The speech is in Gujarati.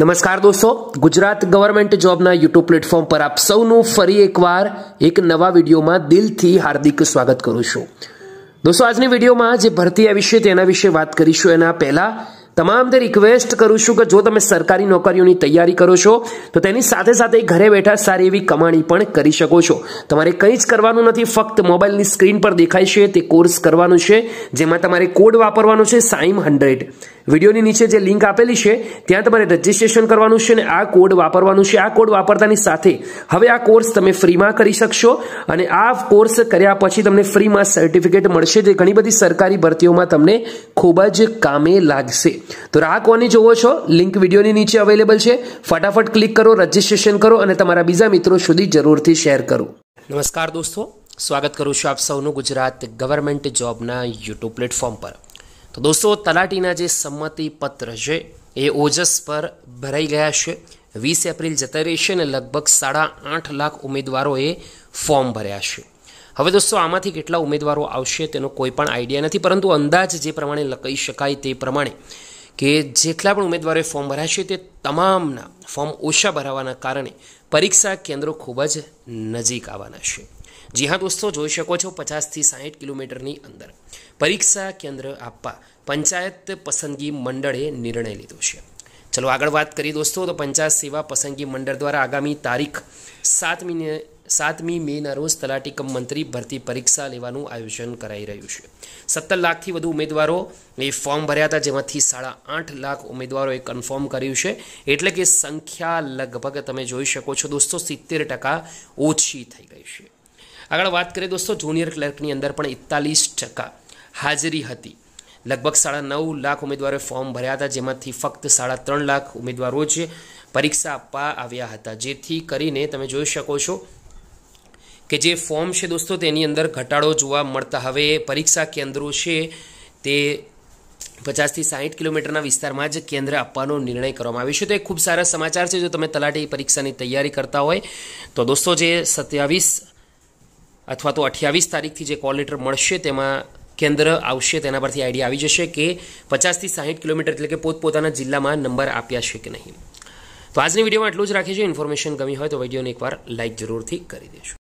નમસ્કાર દોસ્તો ગુજરાત ગવર્મેન્ટ જોબના યુટ્યુબ પ્લેટફોર્મ પર આપ સૌનું ફરી એકવાર એક નવા વિડીયોમાં દિલથી હાર્દિક સ્વાગત કરું છું દોસ્તો આજની વિડીયોમાં જે ભરતી આવી છે તેના વિશે વાત કરીશું એના પહેલાં તે રિક્વેસ્ટ કરું છું કે જો તમે સરકારી નોકરીઓની તૈયારી કરો છો તો તેની સાથે સાથે ઘરે બેઠા સારી એવી કમાણી પણ કરી શકો છો તમારે કંઈ જ કરવાનું નથી ફક્ત મોબાઈલની સ્ક્રીન પર દેખાય છે તે કોર્સ કરવાનું છે જેમાં તમારે કોડ વાપરવાનો છે સાઈમ હંડ્રેડ વિડીયોની નીચે જે લિંક આપેલી છે ત્યાં તમારે રજીસ્ટ્રેશન કરવાનું છે અને આ કોડ વાપરવાનું છે આ કોડ વાપરતાની સાથે હવે આ કોર્સ તમે ફ્રીમાં કરી શકશો અને આ કોર્સ કર્યા પછી તમને ફ્રીમાં સર્ટિફિકેટ મળશે જે ઘણી બધી સરકારી ભરતીઓમાં તમને ખૂબ જ કામે લાગશે તો રાહ કોની જોવો છો લિંક વિડીયોની નીચે અવેલેબલ છે ફટાફટ ક્લિક કરો રજીસ્ટ્રેશન કરો અને તમારા બીજા મિત્રો સુધી જરૂરથી શેર કરો નમસ્કાર દોસ્તો સ્વાગત કરું છું આપ સૌનું ગુજરાત ગવર્મેન્ટ જોબના યુટ્યુબ પ્લેટફોર્મ પર તો દોસ્તો તલાટીના જે સંમતિ પત્ર છે એ ઓજસ પર ભરાઈ ગયા છે વીસ એપ્રિલ જતા રહેશે અને લગભગ સાડા આઠ લાખ ઉમેદવારોએ ફોર્મ ભર્યા છે હવે દોસ્તો આમાંથી કેટલા ઉમેદવારો આવશે તેનો કોઈ પણ આઈડિયા નથી પરંતુ અંદાજ જે પ્રમાણે લખી શકાય તે પ્રમાણે કે જેટલા પણ ઉમેદવારોએ ફોર્મ ભરાશે તે તમામના ફોર્મ ઓછા ભરાવાના કારણે પરીક્ષા કેન્દ્રો ખૂબ જ નજીક આવવાના છે જી હા દોસ્તો જોઈ શકો છો પચાસથી સાહીઠ કિલોમીટરની અંદર પરીક્ષા કેન્દ્ર આપવા પંચાયત પસંદગી મંડળે નિર્ણય લીધો છે ચલો આગળ વાત કરીએ દોસ્તો તો પંચાયત સેવા પસંદગી મંડળ દ્વારા આગામી તારીખ સાતમીને સાતમી મેના રોજ તલાટી કમ મંત્રી ભરતી પરીક્ષા લેવાનું આયોજન કરાઈ રહ્યું છે સત્તર લાખથી વધુ ઉમેદવારો એ ફોર્મ ભર્યા હતા જેમાંથી સાડા આઠ લાખ ઉમેદવારોએ કન્ફર્મ કર્યું છે એટલે કે સંખ્યા લગભગ તમે જોઈ શકો છો દોસ્તો સિત્તેર ટકા ઓછી થઈ ગઈ છે આગળ વાત કરીએ દોસ્તો જુનિયર ક્લર્કની અંદર પણ એકતાલીસ ટકા હાજરી હતી લગભગ સાડા નવ લાખ ઉમેદવારોએ ફોર્મ ભર્યા હતા જેમાંથી ફક્ત સાડા ત્રણ લાખ ઉમેદવારો જ પરીક્ષા આપવા આવ્યા હતા જેથી કરીને તમે જોઈ શકો છો કે જે ફોર્મ છે દોસ્તો તેની અંદર ઘટાડો જોવા મળતા હવે પરીક્ષા કેન્દ્રો છે તે પચાસથી સાઠ કિલોમીટરના વિસ્તારમાં જ કેન્દ્ર આપવાનો નિર્ણય કરવામાં આવ્યો છે તો એ ખૂબ સારા સમાચાર છે જો તમે તલાટી પરીક્ષાની તૈયારી કરતા હોય તો દોસ્તો જે સત્યાવીસ અથવા તો અઠ્યાવીસ તારીખથી જે કોલ લેટર મળશે તેમાં કેન્દ્ર આવશે તેના પરથી આઈડિયા આવી જશે કે પચાસથી સાઠ કિલોમીટર એટલે કે પોતપોતાના જિલ્લામાં નંબર આપ્યા છે કે નહીં તો આજની વિડીયોમાં એટલું જ રાખીશું ઇન્ફોર્મેશન ગમી હોય તો વિડીયોને એકવાર લાઇક જરૂરથી કરી દેજો